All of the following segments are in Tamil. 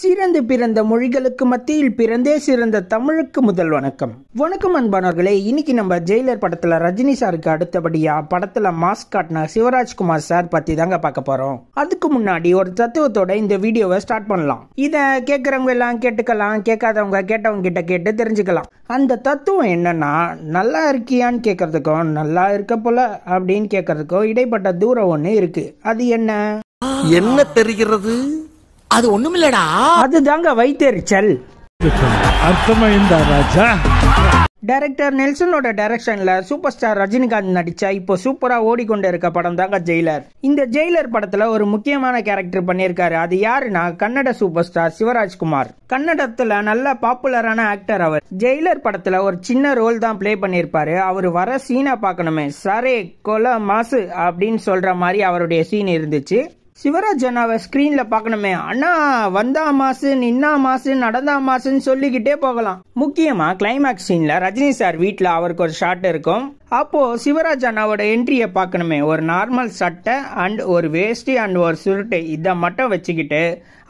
சிறந்து பிறந்த மொழிகளுக்கு மத்தியில் பிறந்தே சிறந்த தமிழுக்கு முதல் வணக்கம் வணக்கம் அன்பானவர்களே இன்னைக்கு நம்ம ஜெயிலர் படத்துல ரஜினி சாருக்கு அடுத்தபடியா படத்துல மாஸ்க் காட்டின சிவராஜ்குமார் சார் பத்தி தாங்க பார்க்க போறோம் அதுக்கு முன்னாடி ஒரு தத்துவத்தோட இந்த வீடியோவை ஸ்டார்ட் பண்ணலாம் இத கேக்குறவங்க எல்லாம் கேட்டுக்கலாம் கேட்காதவங்க கேட்டவங்க கிட்ட கேட்டு தெரிஞ்சுக்கலாம் அந்த தத்துவம் என்னன்னா நல்லா இருக்கியான்னு கேட்கறதுக்கும் நல்லா இருக்க போல அப்படின்னு கேட்கறதுக்கும் இடைப்பட்ட தூரம் ஒன்று இருக்கு அது என்ன என்ன தெரிகிறது அது ஒண்ணும் இல்லடா அதுதாங்க வைத்தெரிச்சல் அர்த்தமைந்தா ராஜா டைரக்டர் நெல்சனோட டைரக்ஷன்ல சூப்பர் ஸ்டார் ரஜினிகாந்த் நடிச்ச இப்போ சூப்பரா ஓடிக்கொண்டு இருக்க படம் தாங்க ஜெயிலர் இந்த ஜெயிலர் படத்துல ஒரு முக்கியமான கேரக்டர் பண்ணியிருக்காரு அது யாருன்னா கன்னட சூப்பர் ஸ்டார் சிவராஜ்குமார் கன்னடத்துல நல்ல பாப்புலரான ஆக்டர் அவர் ஜெயிலர் படத்துல ஒரு சின்ன ரோல் தான் பிளே பண்ணியிருப்பாரு அவர் வர சீனா பார்க்கணுமே சரே கொல மாசு அப்படின்னு சொல்ற மாதிரி அவருடைய சீன் இருந்துச்சு சிவராஜ் அண்ணாவை ஸ்க்ரீனில் பார்க்கணுமே அண்ணா வந்தா மாசு நின்னா மாசு நடந்தா மாசுன்னு சொல்லிக்கிட்டே போகலாம் முக்கியமாக கிளைமேக்ஸ் சீனில் ரஜினி சார் வீட்டில் அவருக்கு ஒரு ஷாட் இருக்கும் அப்போது சிவராஜ் அண்ணாவோட என்ட்ரியை பார்க்கணுமே ஒரு நார்மல் சட்டை அண்ட் ஒரு வேஷ்டி அண்ட் ஒரு சுருட்டு இதை மட்டும் வச்சுக்கிட்டு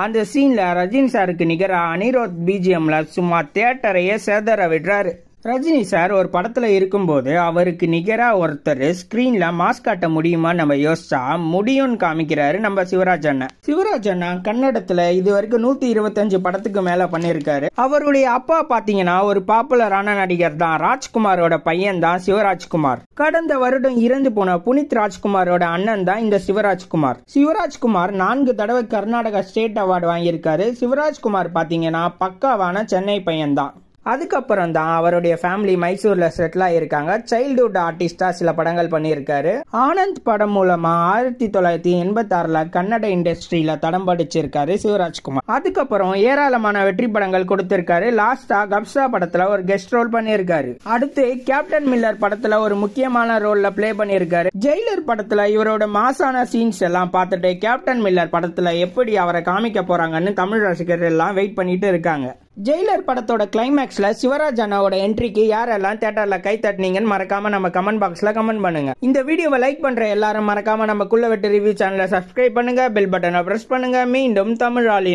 அந்த சீனில் ரஜினி சாருக்கு நிகராக அனிரோத் பிஜிஎம்மில் சும்மா தேட்டரையே சேதர விடுறாரு ரஜினி சார் ஒரு படத்தில் இருக்கும்போது அவருக்கு நிகராக ஒருத்தர் ஸ்க்ரீனில் மாஸ்க் காட்ட முடியுமா நம்ம யோசிச்சா முடியும்னு காமிக்கிறாரு நம்ம சிவராஜ் அண்ணன் சிவராஜ் அண்ணா கன்னடத்தில் இது வரைக்கும் நூற்றி இருபத்தஞ்சு படத்துக்கு மேலே பண்ணியிருக்காரு அவருடைய அப்பா பார்த்தீங்கன்னா ஒரு பாப்புலரான நடிகர் தான் ராஜ்குமாரோட பையன் தான் சிவராஜ்குமார் கடந்த வருடம் இறந்து போன புனித் ராஜ்குமாரோட அண்ணன் தான் இந்த சிவராஜ்குமார் சிவராஜ்குமார் நான்கு தடவை கர்நாடகா ஸ்டேட் அவார்டு வாங்கியிருக்காரு சிவராஜ்குமார் பார்த்தீங்கன்னா பக்காவான சென்னை பையன் தான் அதுக்கப்புறம் தான் அவருடைய ஃபேமிலி மைசூர்ல செட்டில் ஆயிருக்காங்க சைல்டுஹுட் ஆர்டிஸ்டா சில படங்கள் பண்ணியிருக்காரு ஆனந்த் படம் மூலமா ஆயிரத்தி தொள்ளாயிரத்தி ஆறுல கன்னட இண்டஸ்ட்ரியில தடம் படிச்சிருக்காரு சிவராஜ்குமார் அதுக்கப்புறம் ஏராளமான வெற்றி படங்கள் கொடுத்திருக்காரு லாஸ்டா கப்சா படத்துல ஒரு கெஸ்ட் ரோல் பண்ணியிருக்காரு அடுத்து கேப்டன் மில்லர் படத்துல ஒரு முக்கியமான ரோல்ல பிளே பண்ணியிருக்காரு ஜெயிலர் படத்துல இவரோட மாசான சீன்ஸ் எல்லாம் பார்த்துட்டு கேப்டன் மில்லர் படத்துல எப்படி அவரை காமிக்க போறாங்கன்னு தமிழ் ரசிகர்கள் எல்லாம் வெயிட் பண்ணிட்டு இருக்காங்க ஜெயிலர் படத்தோட கிளைமேக்ஸில் சிவராஜ் அண்ணாவோட என்ட்ரிக்கு யாரெல்லாம் தேட்டர்ல கை தட்டினீங்கன்னு மறக்காம நம்ம கமெண்ட் பாக்ஸில் கமெண்ட் பண்ணுங்க இந்த வீடியோவை லைக் பண்ணுற எல்லாரும் மறக்காம நம்ம குள்ள வெட்டு ரிவ்யூ சேனலை சப்ஸ்கிரைப் பண்ணுங்க பெல் பட்டனை பிரஸ் பண்ணுங்க மீண்டும் தமிழ் ஆள்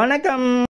வணக்கம்